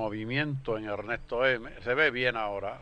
movimiento en Ernesto M. Se ve bien ahora.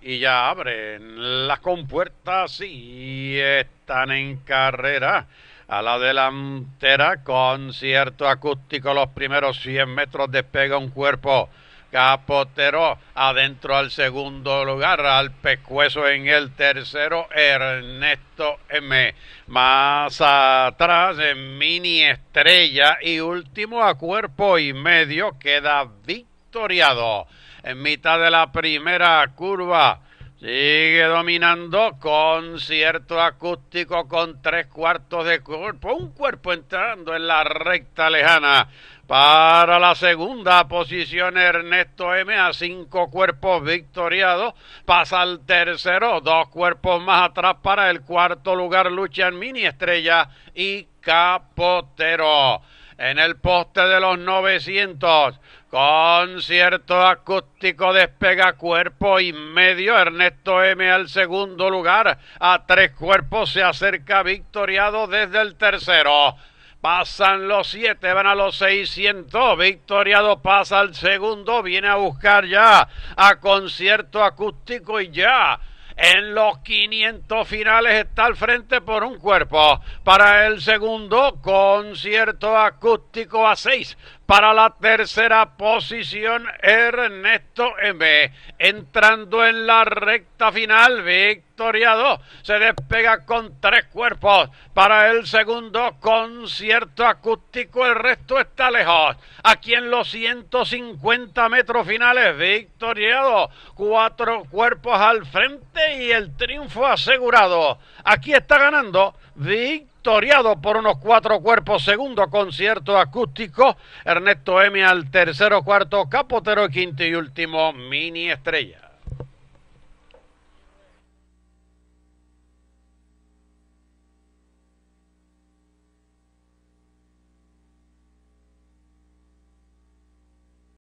Y ya abren las compuertas y están en carrera. A la delantera, con cierto acústico, los primeros 100 metros despega un cuerpo. Capotero adentro al segundo lugar, al pescuezo en el tercero, Ernesto M. Más atrás, en Mini Estrella y último a cuerpo y medio queda Vic victoriado. En mitad de la primera curva sigue dominando con cierto acústico con tres cuartos de cuerpo. Un cuerpo entrando en la recta lejana. Para la segunda posición, Ernesto M. a cinco cuerpos victoriados. Pasa al tercero, dos cuerpos más atrás para el cuarto lugar. Luchan Mini Estrella y Capotero en el poste de los 900. Concierto acústico despega cuerpo y medio. Ernesto M al segundo lugar. A tres cuerpos se acerca victoriado desde el tercero. Pasan los siete, van a los 600. Victoriado pasa al segundo, viene a buscar ya a concierto acústico y ya en los 500 finales está al frente por un cuerpo. Para el segundo, concierto acústico a 6. Para la tercera posición, Ernesto M. Entrando en la recta final, Vic. Victoriado se despega con tres cuerpos para el segundo concierto acústico. El resto está lejos. Aquí en los 150 metros finales, Victoriado, cuatro cuerpos al frente y el triunfo asegurado. Aquí está ganando Victoriado por unos cuatro cuerpos, segundo concierto acústico, Ernesto M al tercero, cuarto, capotero, quinto y último, mini estrella.